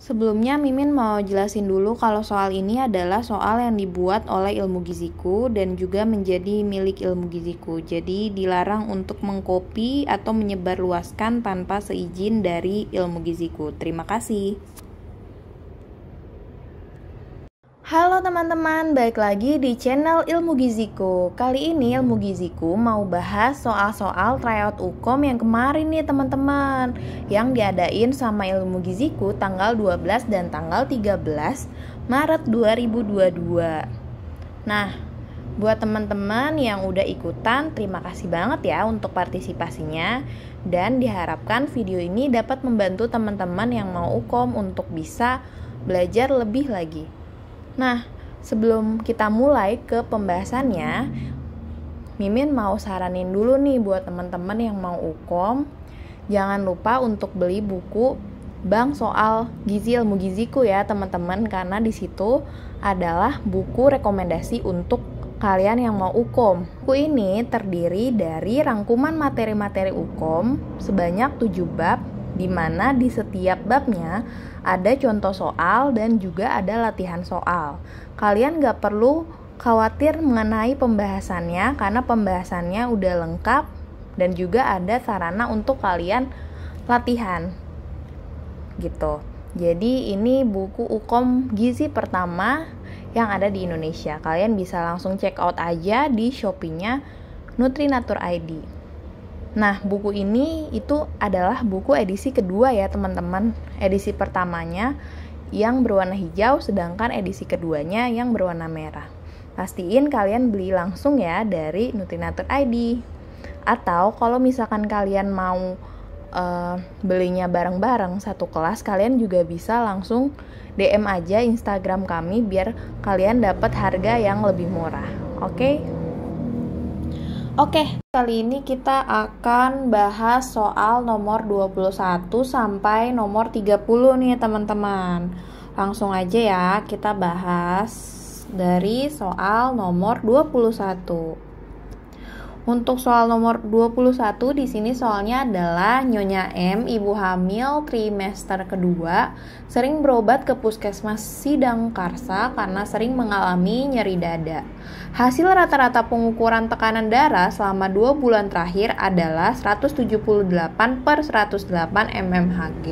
Sebelumnya Mimin mau jelasin dulu kalau soal ini adalah soal yang dibuat oleh ilmu giziku dan juga menjadi milik ilmu giziku. Jadi dilarang untuk mengkopi atau menyebarluaskan tanpa seizin dari ilmu giziku. Terima kasih. Halo teman-teman, balik lagi di channel Ilmu Giziku. Kali ini Ilmu Giziku mau bahas soal-soal tryout UKOM yang kemarin nih teman-teman Yang diadain sama Ilmu Giziku tanggal 12 dan tanggal 13 Maret 2022 Nah, buat teman-teman yang udah ikutan, terima kasih banget ya untuk partisipasinya Dan diharapkan video ini dapat membantu teman-teman yang mau UKOM untuk bisa belajar lebih lagi Nah, sebelum kita mulai ke pembahasannya, Mimin mau saranin dulu nih buat teman-teman yang mau ukom, jangan lupa untuk beli buku Bang soal gizi ilmu giziku ya teman-teman karena di situ adalah buku rekomendasi untuk kalian yang mau ukom. Buku ini terdiri dari rangkuman materi-materi ukom sebanyak 7 bab di mana di setiap babnya ada contoh soal dan juga ada latihan soal. Kalian gak perlu khawatir mengenai pembahasannya karena pembahasannya udah lengkap dan juga ada sarana untuk kalian latihan. Gitu. Jadi ini buku Ukom Gizi pertama yang ada di Indonesia. Kalian bisa langsung check out aja di Shopee-nya Nutrinatur ID. Nah, buku ini itu adalah buku edisi kedua ya, teman-teman. Edisi pertamanya yang berwarna hijau, sedangkan edisi keduanya yang berwarna merah. Pastiin kalian beli langsung ya dari Nutrinatur ID. Atau kalau misalkan kalian mau uh, belinya bareng-bareng satu kelas, kalian juga bisa langsung DM aja Instagram kami biar kalian dapat harga yang lebih murah. Oke? Okay? Oke, kali ini kita akan bahas soal nomor 21 sampai nomor 30 nih teman-teman. Langsung aja ya, kita bahas dari soal nomor 21. Untuk soal nomor 21 di sini soalnya adalah Nyonya M, ibu hamil trimester kedua, sering berobat ke puskesmas Sidang Karsa karena sering mengalami nyeri dada. Hasil rata-rata pengukuran tekanan darah selama 2 bulan terakhir adalah 178 per 108 mmHg.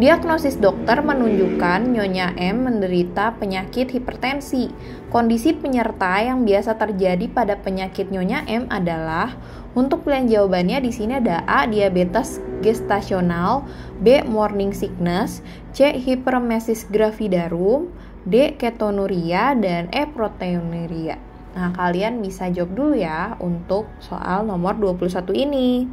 Diagnosis dokter menunjukkan Nyonya M menderita penyakit hipertensi. Kondisi penyerta yang biasa terjadi pada penyakit Nyonya M adalah untuk pilihan jawabannya di sini ada A. Diabetes gestasional B. Morning sickness C. Hipermesis gravidarum D. Ketonuria dan E. Proteinuria Nah, kalian bisa jawab dulu ya untuk soal nomor 21 ini.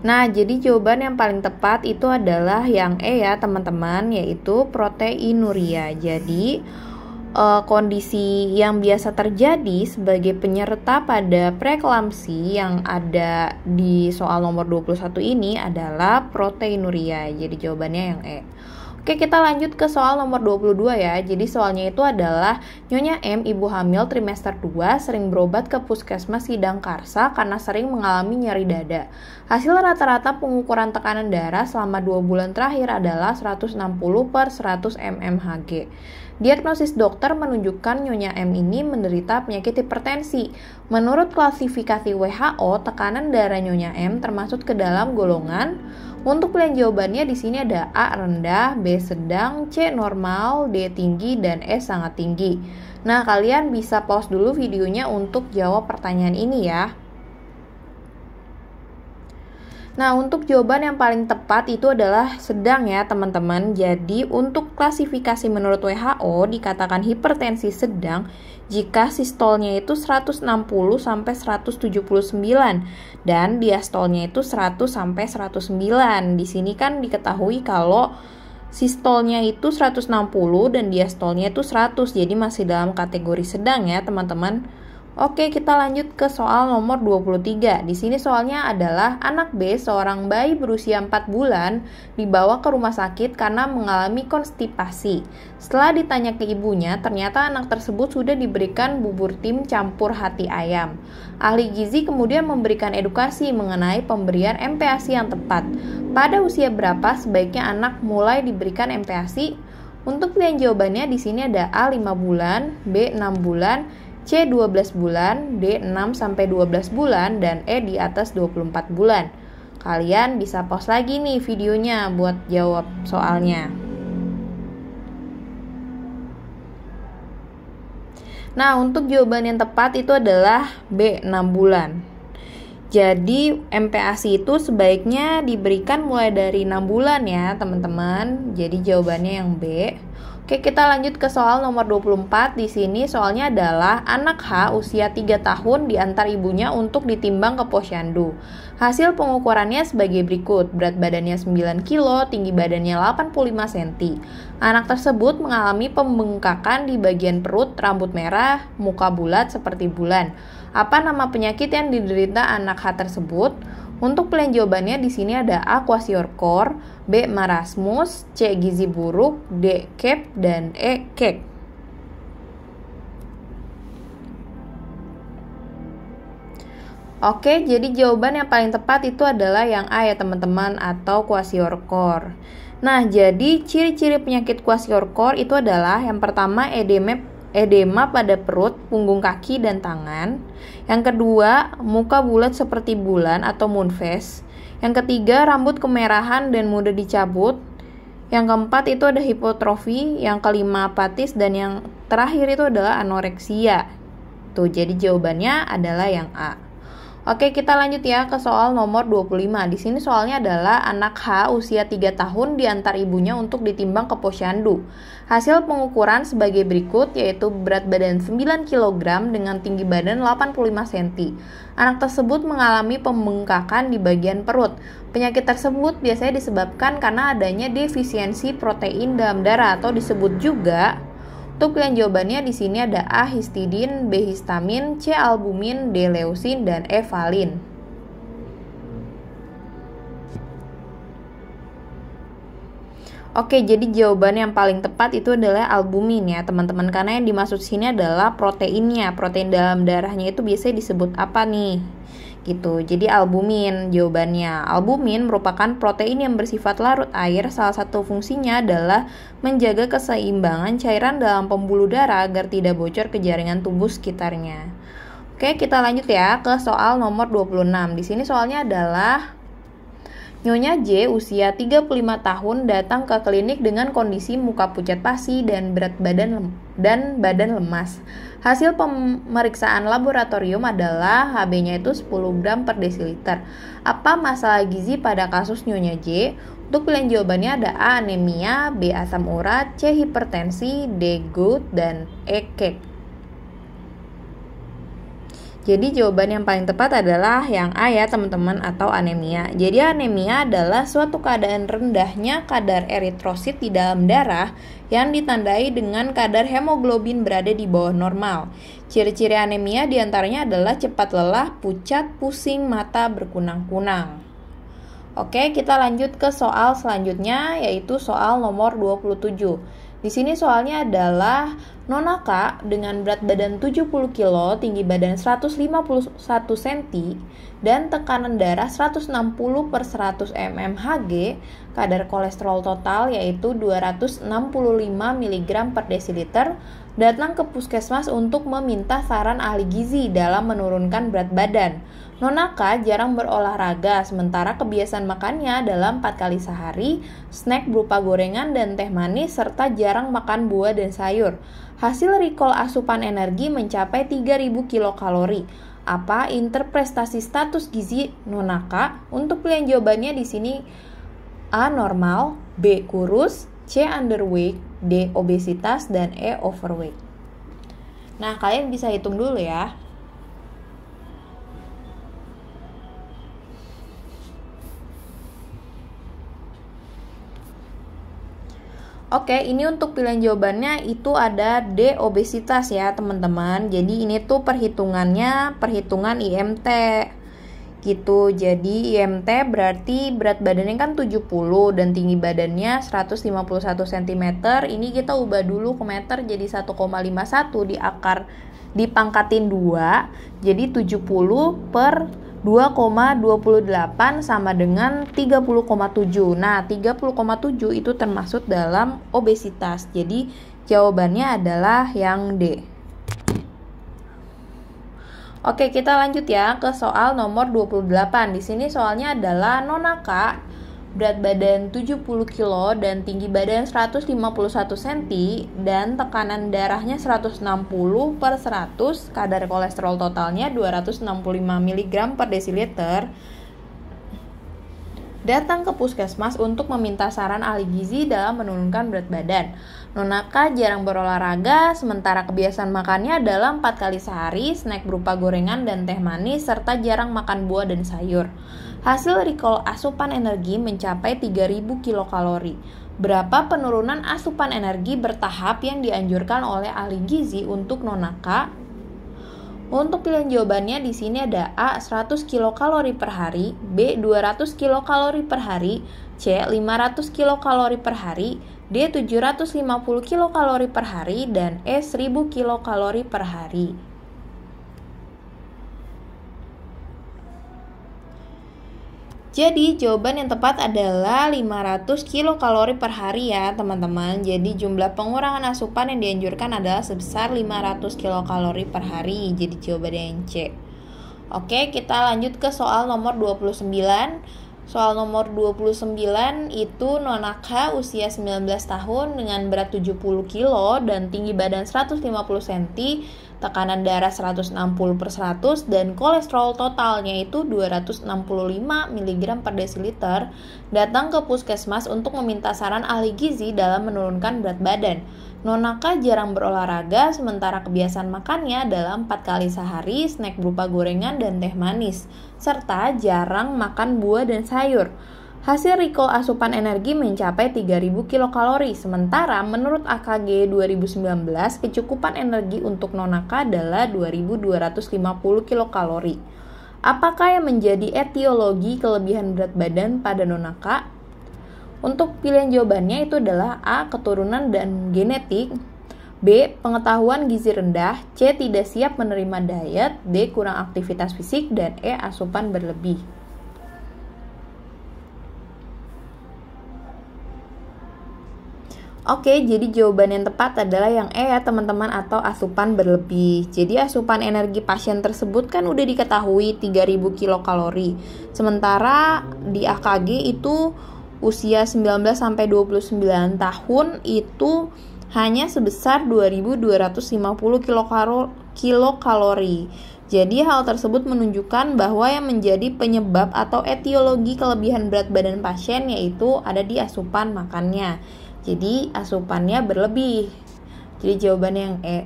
Nah, jadi jawaban yang paling tepat itu adalah yang E ya, teman-teman, yaitu proteinuria. Jadi, uh, kondisi yang biasa terjadi sebagai penyerta pada preeklamsi yang ada di soal nomor 21 ini adalah proteinuria. Jadi jawabannya yang E. Oke, kita lanjut ke soal nomor 22 ya. Jadi soalnya itu adalah Nyonya M, ibu hamil trimester 2, sering berobat ke puskesmas Sidang Karsa karena sering mengalami nyeri dada. Hasil rata-rata pengukuran tekanan darah selama 2 bulan terakhir adalah 160 per 100 mmHg. Diagnosis dokter menunjukkan Nyonya M ini menderita penyakit hipertensi. Menurut klasifikasi WHO, tekanan darah Nyonya M termasuk ke dalam golongan untuk pilihan jawabannya di sini ada A rendah, B sedang, C normal, D tinggi, dan E sangat tinggi. Nah, kalian bisa pause dulu videonya untuk jawab pertanyaan ini ya. Nah, untuk jawaban yang paling tepat itu adalah sedang ya, teman-teman. Jadi, untuk klasifikasi menurut WHO dikatakan hipertensi sedang jika sistolnya itu 160 sampai 179 dan diastolnya itu 100 sampai 109. Di sini kan diketahui kalau sistolnya itu 160 dan diastolnya itu 100. Jadi masih dalam kategori sedang ya, teman-teman. Oke, kita lanjut ke soal nomor 23. Di sini soalnya adalah anak B, seorang bayi berusia 4 bulan, dibawa ke rumah sakit karena mengalami konstipasi. Setelah ditanya ke ibunya, ternyata anak tersebut sudah diberikan bubur tim campur hati ayam. Ahli gizi kemudian memberikan edukasi mengenai pemberian MPASI yang tepat. Pada usia berapa sebaiknya anak mulai diberikan MPASI? Untuk pilihan jawabannya di sini ada A 5 bulan, B 6 bulan, C 12 bulan, D 6 sampai 12 bulan dan E di atas 24 bulan. Kalian bisa pause lagi nih videonya buat jawab soalnya. Nah, untuk jawaban yang tepat itu adalah B 6 bulan. Jadi MPASI itu sebaiknya diberikan mulai dari 6 bulan ya teman-teman Jadi jawabannya yang B Oke, kita lanjut ke soal nomor 24. Di sini soalnya adalah anak H usia 3 tahun diantar ibunya untuk ditimbang ke posyandu. Hasil pengukurannya sebagai berikut. Berat badannya 9 kg, tinggi badannya 85 cm. Anak tersebut mengalami pembengkakan di bagian perut, rambut merah, muka bulat seperti bulan. Apa nama penyakit yang diderita anak H tersebut? Untuk pilihan jawabannya di sini ada A. Kwasior Kor, B. Marasmus, C. Gizi buruk, D. Kep, dan E. Kek. Oke, jadi jawaban yang paling tepat itu adalah yang A ya teman-teman atau kwasior kor. Nah, jadi ciri-ciri penyakit kwasior kor itu adalah yang pertama edema edema pada perut, punggung kaki, dan tangan. Yang kedua, muka bulat seperti bulan atau moon face. Yang ketiga, rambut kemerahan dan mudah dicabut. Yang keempat itu ada hipotrofi, yang kelima apatis, dan yang terakhir itu adalah anoreksia. Tuh, jadi jawabannya adalah yang A. Oke, kita lanjut ya ke soal nomor 25. Di sini soalnya adalah anak H usia 3 tahun diantar ibunya untuk ditimbang ke posyandu. Hasil pengukuran sebagai berikut yaitu berat badan 9 kg dengan tinggi badan 85 cm. Anak tersebut mengalami pembengkakan di bagian perut. Penyakit tersebut biasanya disebabkan karena adanya defisiensi protein dalam darah atau disebut juga untuk yang jawabannya di sini ada A histidin, B histamin, C albumin, D leusin dan E valin. Oke, jadi jawaban yang paling tepat itu adalah albumin ya, teman-teman. Karena yang dimaksud sini adalah proteinnya. Protein dalam darahnya itu biasanya disebut apa nih? gitu. Jadi albumin jawabannya. Albumin merupakan protein yang bersifat larut air. Salah satu fungsinya adalah menjaga keseimbangan cairan dalam pembuluh darah agar tidak bocor ke jaringan tubuh sekitarnya. Oke, kita lanjut ya ke soal nomor 26. Di sini soalnya adalah Nyonya J usia 35 tahun datang ke klinik dengan kondisi muka pucat pasi dan berat badan lem dan badan lemas. Hasil pemeriksaan laboratorium adalah HB-nya itu 10 gram per desiliter. Apa masalah gizi pada kasus Nyonya J? Untuk pilihan jawabannya ada A anemia, B asam urat, C hipertensi, D Gout, dan E kek. Jadi jawaban yang paling tepat adalah yang A ya teman-teman atau anemia. Jadi anemia adalah suatu keadaan rendahnya kadar eritrosit di dalam darah yang ditandai dengan kadar hemoglobin berada di bawah normal. Ciri-ciri anemia diantaranya adalah cepat lelah, pucat, pusing, mata berkunang-kunang. Oke, kita lanjut ke soal selanjutnya yaitu soal nomor 27. Di sini soalnya adalah Nona Kak dengan berat badan 70 kilo, tinggi badan 151 cm, dan tekanan darah 160 per 100 mmHg, kadar kolesterol total yaitu 265 mg per desiliter, datang ke puskesmas untuk meminta saran ahli gizi dalam menurunkan berat badan. Nonaka jarang berolahraga, sementara kebiasaan makannya dalam 4 kali sehari, snack berupa gorengan dan teh manis, serta jarang makan buah dan sayur hasil recall asupan energi mencapai 3000 kilokalori. Apa interpretasi status gizi nonaka? Untuk pilihan jawabannya di sini A normal, B kurus, C underweight, D obesitas dan E overweight. Nah, kalian bisa hitung dulu ya. Oke, ini untuk pilihan jawabannya itu ada D obesitas ya, teman-teman. Jadi ini tuh perhitungannya perhitungan IMT. Gitu. Jadi IMT berarti berat badannya kan 70 dan tinggi badannya 151 cm. Ini kita ubah dulu ke meter jadi 1,51 di akar dipangkatin 2. Jadi 70 per 2,28 sama dengan 30,7. Nah, 30,7 itu termasuk dalam obesitas. Jadi, jawabannya adalah yang D. Oke, kita lanjut ya ke soal nomor 28. Di sini soalnya adalah nonaka berat badan 70 kilo dan tinggi badan 151 cm dan tekanan darahnya 160 per 100, kadar kolesterol totalnya 265 mg per desiliter, datang ke puskesmas untuk meminta saran ahli gizi dalam menurunkan berat badan. Nonaka jarang berolahraga, sementara kebiasaan makannya adalah 4 kali sehari, snack berupa gorengan dan teh manis, serta jarang makan buah dan sayur. Hasil recall asupan energi mencapai 3000 kilokalori. Berapa penurunan asupan energi bertahap yang dianjurkan oleh ahli gizi untuk nonaka? Untuk pilihan jawabannya di sini ada A 100 kilokalori per hari, B 200 kilokalori per hari, C 500 kilokalori per hari, D 750 kilokalori per hari dan E 1000 kilokalori per hari. Jadi jawaban yang tepat adalah 500 kilokalori per hari ya teman-teman Jadi jumlah pengurangan asupan yang dianjurkan adalah sebesar 500 kilokalori per hari Jadi jawaban yang C Oke kita lanjut ke soal nomor 29 Soal nomor 29 itu Nonaka usia 19 tahun dengan berat 70 kg dan tinggi badan 150 cm tekanan darah 160 per 100 dan kolesterol totalnya itu 265 mg per desiliter, datang ke puskesmas untuk meminta saran ahli gizi dalam menurunkan berat badan. Nonaka jarang berolahraga, sementara kebiasaan makannya adalah 4 kali sehari snack berupa gorengan dan teh manis, serta jarang makan buah dan sayur. Hasil recall asupan energi mencapai 3000 kilokalori, sementara menurut AKG 2019 kecukupan energi untuk nonaka adalah 2250 kilokalori. Apakah yang menjadi etiologi kelebihan berat badan pada nonaka? Untuk pilihan jawabannya itu adalah A. Keturunan dan genetik B. Pengetahuan gizi rendah C. Tidak siap menerima diet D. Kurang aktivitas fisik dan E. Asupan berlebih Oke, jadi jawaban yang tepat adalah yang E ya teman-teman atau asupan berlebih. Jadi asupan energi pasien tersebut kan udah diketahui 3000 kilokalori. Sementara di AKG itu usia 19 sampai 29 tahun itu hanya sebesar 2250 kilokalori. Jadi hal tersebut menunjukkan bahwa yang menjadi penyebab atau etiologi kelebihan berat badan pasien yaitu ada di asupan makannya. Jadi asupannya berlebih. Jadi jawabannya yang E.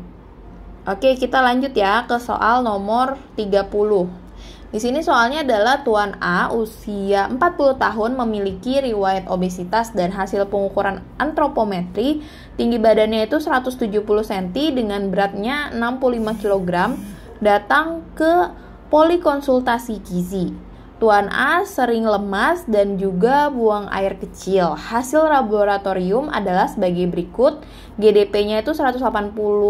Oke, kita lanjut ya ke soal nomor 30. Di sini soalnya adalah Tuan A usia 40 tahun memiliki riwayat obesitas dan hasil pengukuran antropometri tinggi badannya itu 170 cm dengan beratnya 65 kg datang ke polikonsultasi gizi. Tuan A sering lemas dan juga buang air kecil. Hasil laboratorium adalah sebagai berikut. GDP-nya itu 180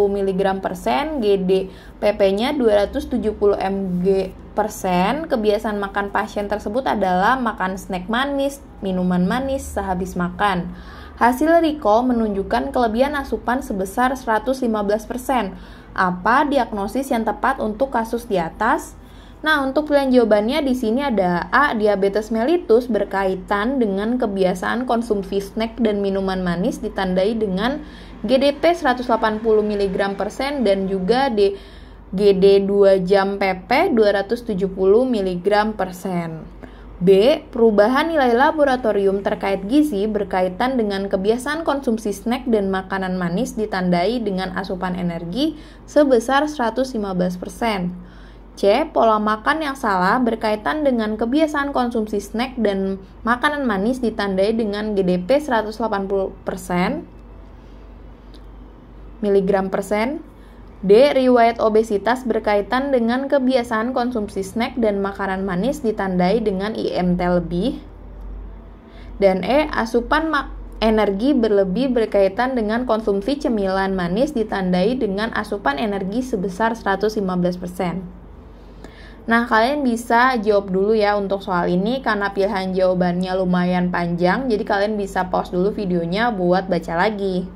mg persen, GDPP-nya 270 mg persen. Kebiasaan makan pasien tersebut adalah makan snack manis, minuman manis sehabis makan. Hasil recall menunjukkan kelebihan asupan sebesar 115%. persen. Apa diagnosis yang tepat untuk kasus di atas? Nah, untuk pilihan jawabannya di sini ada A, diabetes mellitus berkaitan dengan kebiasaan konsumsi snack dan minuman manis ditandai dengan GDP 180 mg persen dan juga D, GD 2 jam PP 270 mg persen. B. Perubahan nilai laboratorium terkait gizi berkaitan dengan kebiasaan konsumsi snack dan makanan manis ditandai dengan asupan energi sebesar 115 persen. C. Pola makan yang salah berkaitan dengan kebiasaan konsumsi snack dan makanan manis ditandai dengan GDP 180% miligram persen. D. Riwayat obesitas berkaitan dengan kebiasaan konsumsi snack dan makanan manis ditandai dengan IMT lebih. Dan E. Asupan mak energi berlebih berkaitan dengan konsumsi cemilan manis ditandai dengan asupan energi sebesar 115%. Nah, kalian bisa jawab dulu ya untuk soal ini karena pilihan jawabannya lumayan panjang, jadi kalian bisa pause dulu videonya buat baca lagi.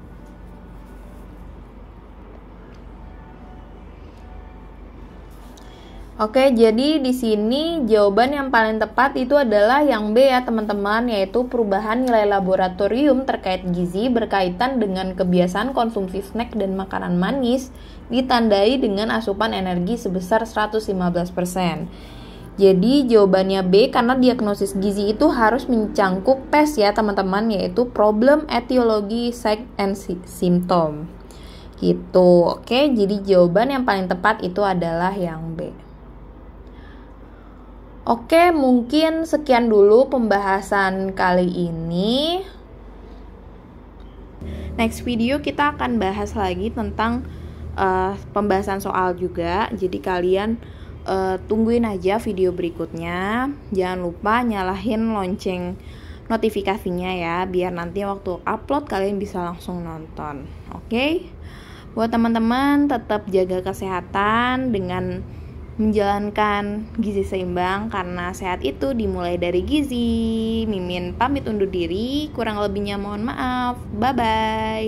Oke, jadi di sini jawaban yang paling tepat itu adalah yang B ya teman-teman, yaitu perubahan nilai laboratorium terkait gizi berkaitan dengan kebiasaan konsumsi snack dan makanan manis ditandai dengan asupan energi sebesar 115%. Jadi jawabannya B karena diagnosis gizi itu harus mencangkup PES ya teman-teman, yaitu problem, etiologi, sign and symptom. Gitu. Oke, jadi jawaban yang paling tepat itu adalah yang B. Oke, mungkin sekian dulu pembahasan kali ini. Next video kita akan bahas lagi tentang uh, pembahasan soal juga. Jadi kalian uh, tungguin aja video berikutnya. Jangan lupa nyalahin lonceng notifikasinya ya biar nanti waktu upload kalian bisa langsung nonton. Oke? Buat teman-teman tetap jaga kesehatan dengan menjalankan gizi seimbang karena sehat itu dimulai dari gizi. Mimin pamit undur diri, kurang lebihnya mohon maaf. Bye bye.